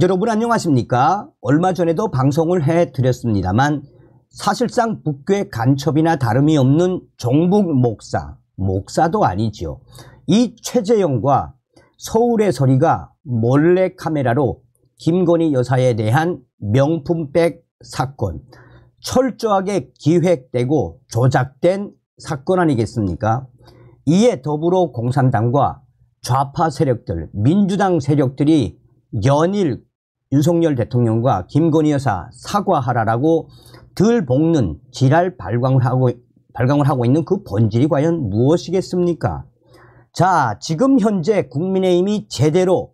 여러분 안녕하십니까? 얼마 전에도 방송을 해드렸습니다만 사실상 북교의 간첩이나 다름이 없는 종북 목사, 목사도 아니지요. 이 최재영과 서울의 서리가 몰래 카메라로 김건희 여사에 대한 명품백 사건 철저하게 기획되고 조작된 사건 아니겠습니까? 이에 더불어 공산당과 좌파 세력들, 민주당 세력들이 연일 윤석열 대통령과 김건희 여사 사과하라라고 들 볶는 지랄 발광을 하고, 발광을 하고 있는 그 본질이 과연 무엇이겠습니까? 자, 지금 현재 국민의힘이 제대로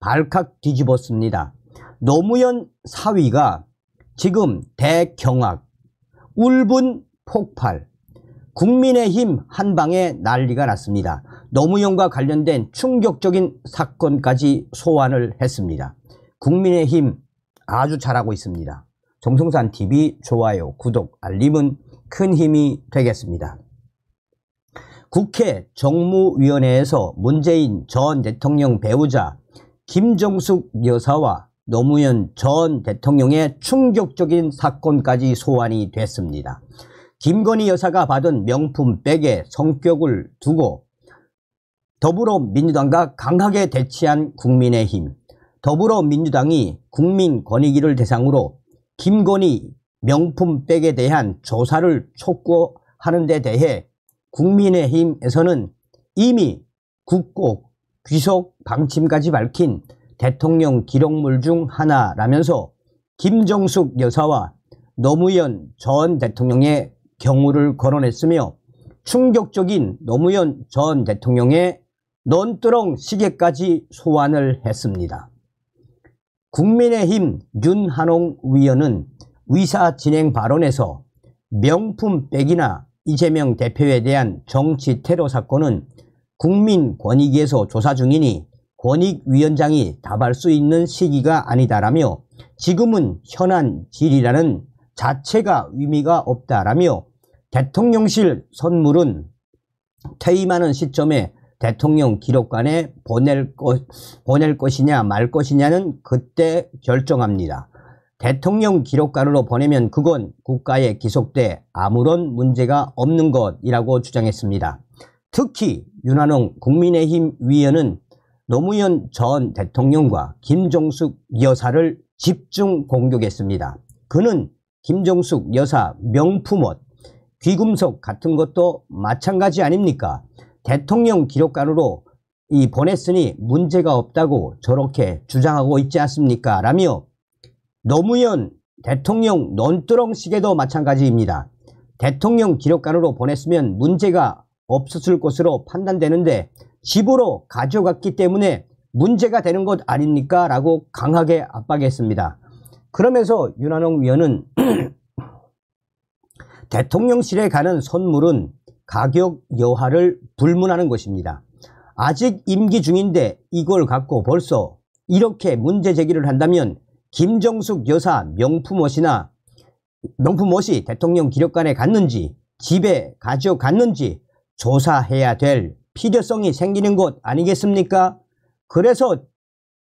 발칵 뒤집었습니다. 노무현 사위가 지금 대경악, 울분 폭발, 국민의힘 한방에 난리가 났습니다. 노무현과 관련된 충격적인 사건까지 소환을 했습니다. 국민의힘 아주 잘하고 있습니다. 정성산 TV 좋아요, 구독, 알림은 큰 힘이 되겠습니다. 국회 정무위원회에서 문재인 전 대통령 배우자 김정숙 여사와 노무현 전 대통령의 충격적인 사건까지 소환이 됐습니다. 김건희 여사가 받은 명품 백의 성격을 두고 더불어민주당과 강하게 대치한 국민의힘. 더불어민주당이 국민 권익위를 대상으로 김건희 명품백에 대한 조사를 촉구하는 데 대해 국민의힘에서는 이미 국곡, 귀속 방침까지 밝힌 대통령 기록물 중 하나라면서 김정숙 여사와 노무현 전 대통령의 경우를 거론했으며 충격적인 노무현 전 대통령의 논두렁 시계까지 소환을 했습니다. 국민의힘 윤한홍 위원은 의사 진행 발언에서 명품백이나 이재명 대표에 대한 정치 테러 사건은 국민권익위에서 조사 중이니 권익위원장이 답할 수 있는 시기가 아니다라며 지금은 현안 질이라는 자체가 의미가 없다라며 대통령실 선물은 퇴임하는 시점에 대통령 기록관에 보낼, 것, 보낼 것이냐 말 것이냐는 그때 결정합니다. 대통령 기록관으로 보내면 그건 국가에 기속돼 아무런 문제가 없는 것이라고 주장했습니다. 특히 윤한홍 국민의힘 위원은 노무현 전 대통령과 김종숙 여사를 집중 공격했습니다. 그는 김종숙 여사 명품옷, 귀금속 같은 것도 마찬가지 아닙니까? 대통령 기록관으로 이 보냈으니 문제가 없다고 저렇게 주장하고 있지 않습니까? 라며 노무현 대통령 논두렁식에도 마찬가지입니다. 대통령 기록관으로 보냈으면 문제가 없었을 것으로 판단되는데 집으로 가져갔기 때문에 문제가 되는 것 아닙니까? 라고 강하게 압박했습니다. 그러면서 윤한홍 위원은 대통령실에 가는 선물은 가격 여하를 불문하는 것입니다. 아직 임기 중인데 이걸 갖고 벌써 이렇게 문제 제기를 한다면 김정숙 여사 명품 옷이나 명품 옷이 대통령 기력관에 갔는지 집에 가져갔는지 조사해야 될 필요성이 생기는 것 아니겠습니까? 그래서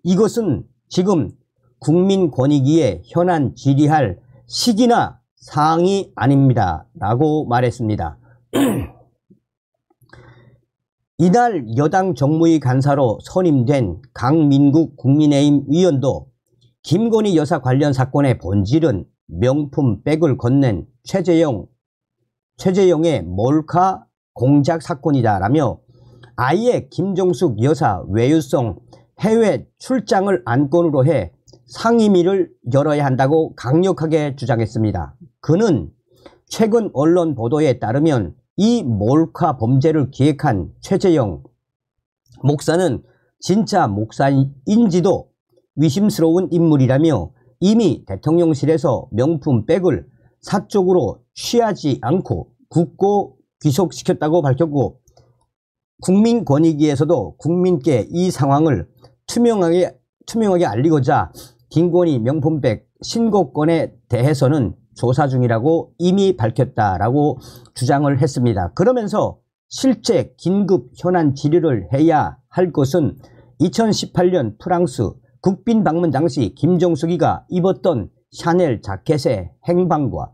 이것은 지금 국민 권익위에 현안 질의할 시기나 사항이 아닙니다. 라고 말했습니다. 이날 여당 정무위 간사로 선임된 강민국 국민의힘 위원도 김건희 여사 관련 사건의 본질은 명품 백을 건넨 최재용 최재영의 몰카 공작 사건이다라며 아예 김종숙 여사 외유성 해외 출장을 안건으로 해 상임위를 열어야 한다고 강력하게 주장했습니다. 그는 최근 언론 보도에 따르면 이 몰카 범죄를 기획한 최재영 목사는 진짜 목사인지도 위심스러운 인물이라며 이미 대통령실에서 명품 백을 사적으로 취하지 않고 굳고 귀속시켰다고 밝혔고 국민권익위에서도 국민께 이 상황을 투명하게, 투명하게 알리고자 김건희 명품백 신고건에 대해서는 조사 중이라고 이미 밝혔다라고 주장을 했습니다. 그러면서 실제 긴급 현안 질의를 해야 할 것은 2018년 프랑스 국빈 방문 당시 김정숙이가 입었던 샤넬 자켓의 행방과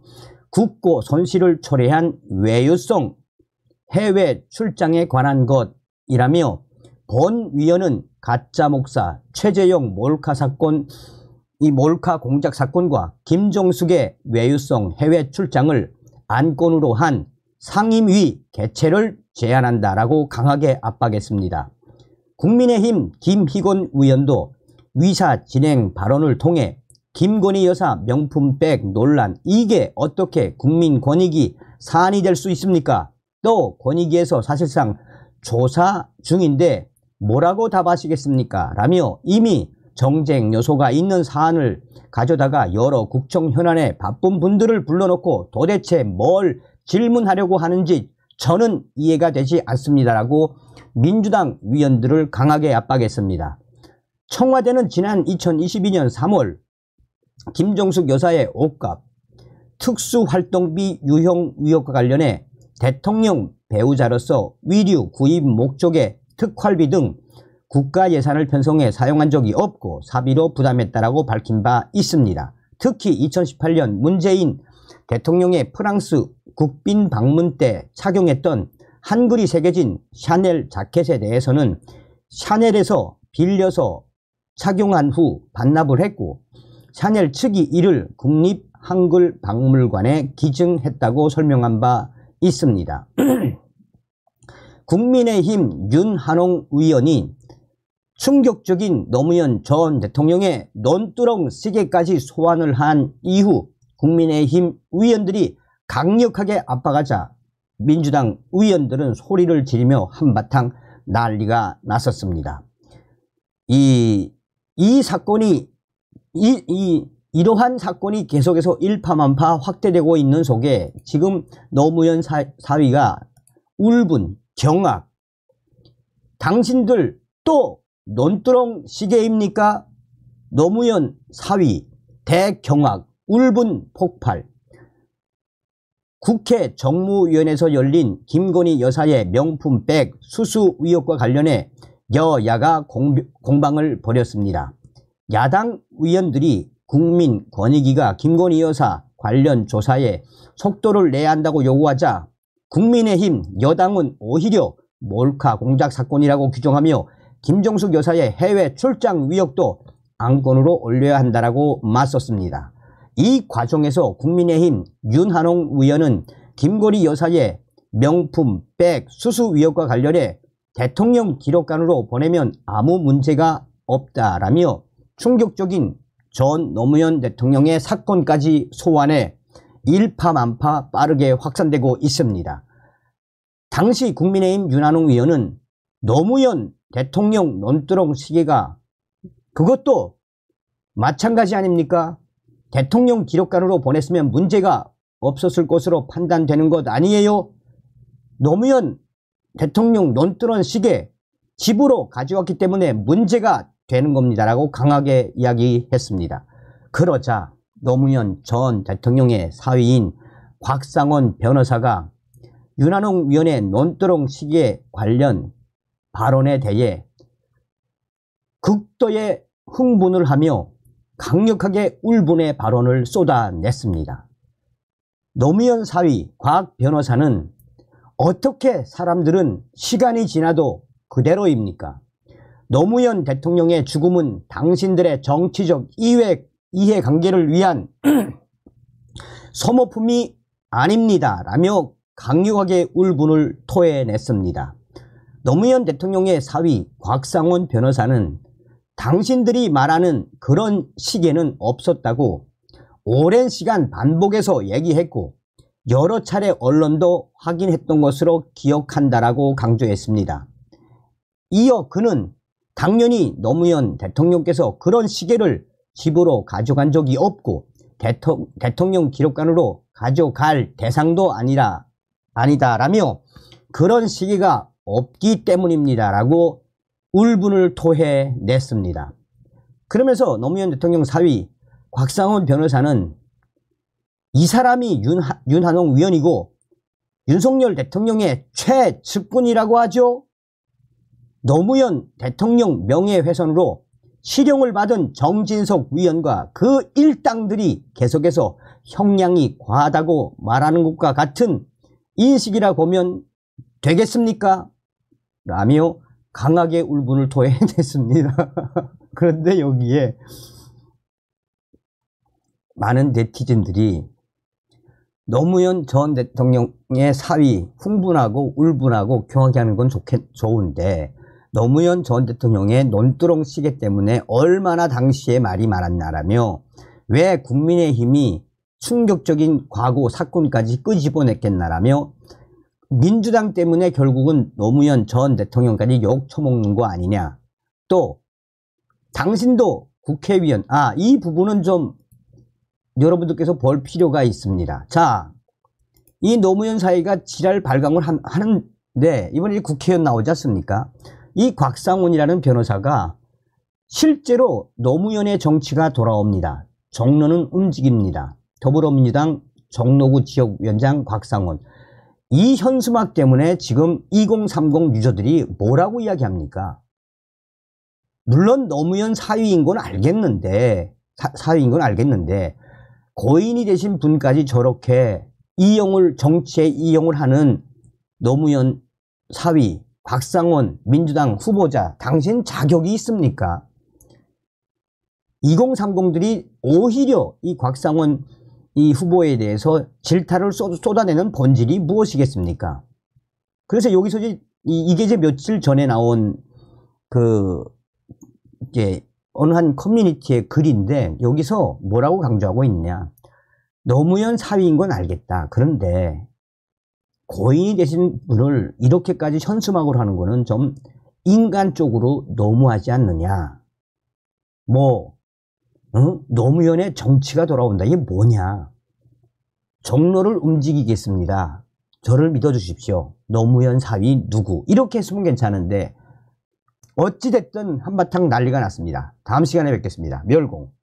국고 손실을 초래한 외유성 해외 출장에 관한 것이라며 본 위원은 가짜 목사 최재용 몰카 사건 이 몰카 공작 사건과 김종숙의 외유성 해외 출장을 안건으로 한 상임위 개최를 제안한다라고 강하게 압박했습니다. 국민의힘 김희곤 의원도 위사 진행 발언을 통해 김건희 여사 명품백 논란 이게 어떻게 국민 권익이 사안이 될 수 있습니까? 또 권익위에서 사실상 조사 중인데 뭐라고 답하시겠습니까? 라며 이미 정쟁 요소가 있는 사안을 가져다가 여러 국정 현안에 바쁜 분들을 불러놓고 도대체 뭘 질문하려고 하는지 저는 이해가 되지 않습니다라고 민주당 위원들을 강하게 압박했습니다. 청와대는 지난 2022년 3월 김정숙 여사의 옷값, 특수활동비 유형 의혹과 관련해 대통령 배우자로서 위류 구입 목적의 특활비 등 국가 예산을 편성해 사용한 적이 없고 사비로 부담했다라고 밝힌 바 있습니다. 특히 2018년 문재인 대통령의 프랑스 국빈 방문 때 착용했던 한글이 새겨진 샤넬 자켓에 대해서는 샤넬에서 빌려서 착용한 후 반납을 했고 샤넬 측이 이를 국립한글박물관에 기증했다고 설명한 바 있습니다. 국민의힘 윤한홍 의원이 충격적인 노무현 전 대통령의 논두렁 시계까지 소환을 한 이후 국민의힘 의원들이 강력하게 압박하자 민주당 의원들은 소리를 지르며 한바탕 난리가 났었습니다. 이, 이 사건이, 이, 이, 이러한 사건이 계속해서 일파만파 확대되고 있는 속에 지금 노무현 사, 사위가 울분, 경악, 당신들 또 논두렁 시계입니까? 노무현 사위, 대경악, 울분 폭발 국회 정무위원회에서 열린 김건희 여사의 명품백 수수 의혹과 관련해 여야가 공, 방을 벌였습니다. 야당 의원들이 국민권익위가 김건희 여사 관련 조사에 속도를 내야 한다고 요구하자 국민의힘 여당은 오히려 몰카 공작 사건이라고 규정하며 김정숙 여사의 해외 출장 위협도 안건으로 올려야 한다라고 맞섰습니다. 이 과정에서 국민의힘 윤한홍 의원은 김건희 여사의 명품, 백, 수수 위협과 관련해 대통령 기록관으로 보내면 아무 문제가 없다라며 충격적인 전 노무현 대통령의 사건까지 소환해 일파만파 빠르게 확산되고 있습니다. 당시 국민의힘 윤한홍 의원은 노무현 대통령 논두렁 시계가 그것도 마찬가지 아닙니까? 대통령 기록관으로 보냈으면 문제가 없었을 것으로 판단되는 것 아니에요? 노무현 대통령 논두렁 시계 집으로 가져왔기 때문에 문제가 되는 겁니다라고 강하게 이야기했습니다. 그러자 노무현 전 대통령의 사위인 곽상원 변호사가 윤한홍 위원의 논두렁 시계 관련 발언에 대해 극도의 흥분을 하며 강력하게 울분의 발언을 쏟아냈습니다. 노무현 사위 과학 변호사는 어떻게 사람들은 시간이 지나도 그대로입니까? 노무현 대통령의 죽음은 당신들의 정치적 이해, 이해관계를 위한 소모품이 아닙니다 라며 강력하게 울분을 토해냈습니다. 노무현 대통령의 사위 곽상원 변호사는 당신들이 말하는 그런 시계는 없었다고 오랜 시간 반복해서 얘기했고 여러 차례 언론도 확인했던 것으로 기억한다라고 강조했습니다. 이어 그는 당연히 노무현 대통령께서 그런 시계를 집으로 가져간 적이 없고 대통, 령 기록관으로 가져갈 대상도 아니라 아니다라며 그런 시계가 없기 때문입니다. 라고 울분을 토해 냈습니다. 그러면서 노무현 대통령 사위 곽상훈 변호사는 이 사람이 윤하, 윤한홍 위원이고 윤석열 대통령의 최측근이라고 하죠. 노무현 대통령 명예훼손으로 실형을 받은 정진석 위원과 그 일당들이 계속해서 형량이 과하다고 말하는 것과 같은 인식이라 보면 되겠습니까? 라며 강하게 울분을 토해냈습니다. 그런데 여기에 많은 네티즌들이 노무현 전 대통령의 사위 흥분하고 울분하고 교하게 하는 건 좋겠, 좋은데 노무현 전 대통령의 논두렁 시계 때문에 얼마나 당시에 말이 많았나라며 왜 국민의힘이 충격적인 과거 사건까지 끄집어냈겠나라며 민주당 때문에 결국은 노무현 전 대통령까지 욕 처먹는 거 아니냐. 또 당신도 국회의원 아 이 부분은 좀 여러분들께서 볼 필요가 있습니다. 자, 이 노무현 사이가 지랄 발광을 하는데 이번에 국회의원 나오지 않습니까? 이 곽상훈이라는 변호사가 실제로 노무현의 정치가 돌아옵니다. 정로는 움직입니다. 더불어민주당 정로구 지역위원장 곽상훈 이 현수막 때문에 지금 2030 유저들이 뭐라고 이야기합니까? 물론 노무현 사위인 건 알겠는데 사, 위인건 알겠는데 고인이 되신 분까지 저렇게 이용을 정치에 이용을 하는 노무현 사위 박상원 민주당 후보자 당신 자격이 있습니까? 2030들이 오히려 이 곽상원 이 후보에 대해서 질타를 쏟아내는 본질이 무엇이겠습니까? 그래서 여기서 이제 이게 이제 며칠 전에 나온 그 이제 어느 한 커뮤니티의 글인데 여기서 뭐라고 강조하고 있냐? 노무현 사위인 건 알겠다. 그런데 고인이 되신 분을 이렇게까지 현수막으로 하는 거는 좀 인간 쪽으로 너무하지 않느냐? 뭐 노무현의 정치가 돌아온다. 이게 뭐냐? 종로를 움직이겠습니다. 저를 믿어주십시오. 노무현 사위 누구? 이렇게 했으면 괜찮은데 어찌됐든 한바탕 난리가 났습니다. 다음 시간에 뵙겠습니다. 멸공.